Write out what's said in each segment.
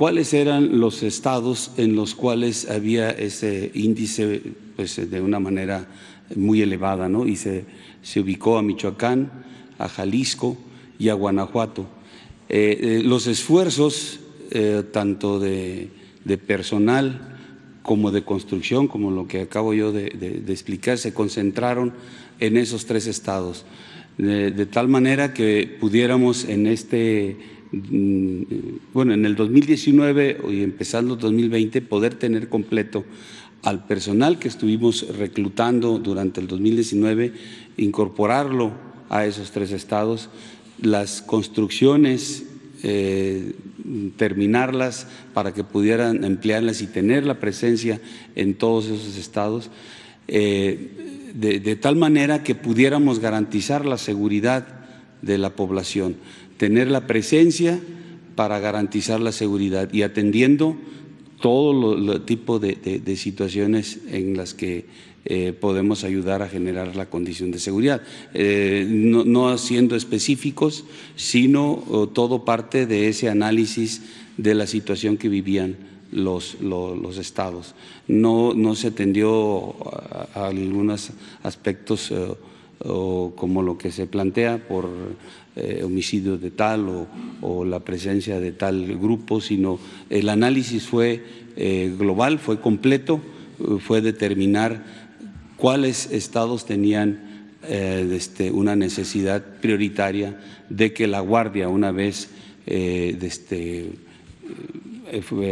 cuáles eran los estados en los cuales había ese índice pues, de una manera muy elevada, ¿no? Y se, se ubicó a Michoacán, a Jalisco y a Guanajuato. Eh, eh, los esfuerzos, eh, tanto de, personal como de construcción, como lo que acabo yo de, de explicar, se concentraron en esos tres estados, de, tal manera que pudiéramos en este Mm, bueno, en el 2019 y empezando 2020, poder tener completo al personal que estuvimos reclutando durante el 2019, incorporarlo a esos tres estados, las construcciones, eh, terminarlas para que pudieran emplearlas y tener la presencia en todos esos estados, eh, de tal manera que pudiéramos garantizar la seguridad de la población, tener la presencia para garantizar la seguridad y atendiendo todo los tipo de, situaciones en las que eh, podemos ayudar a generar la condición de seguridad, eh, no, siendo específicos, sino todo parte de ese análisis de la situación que vivían los, estados. No, no se atendió a, algunos aspectos. Eh, o como lo que se plantea por eh, homicidio de tal o, la presencia de tal grupo, sino el análisis fue eh, global, fue completo, eh, fue determinar cuáles estados tenían este, una necesidad prioritaria de que la Guardia, una vez este,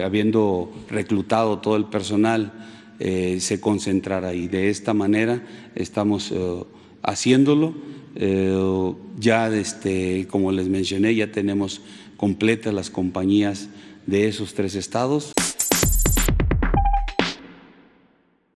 habiendo reclutado todo el personal, se concentrara y de esta manera estamos haciéndolo. Eh, ya, desde, como les mencioné, ya tenemos completas las compañías de esos tres estados.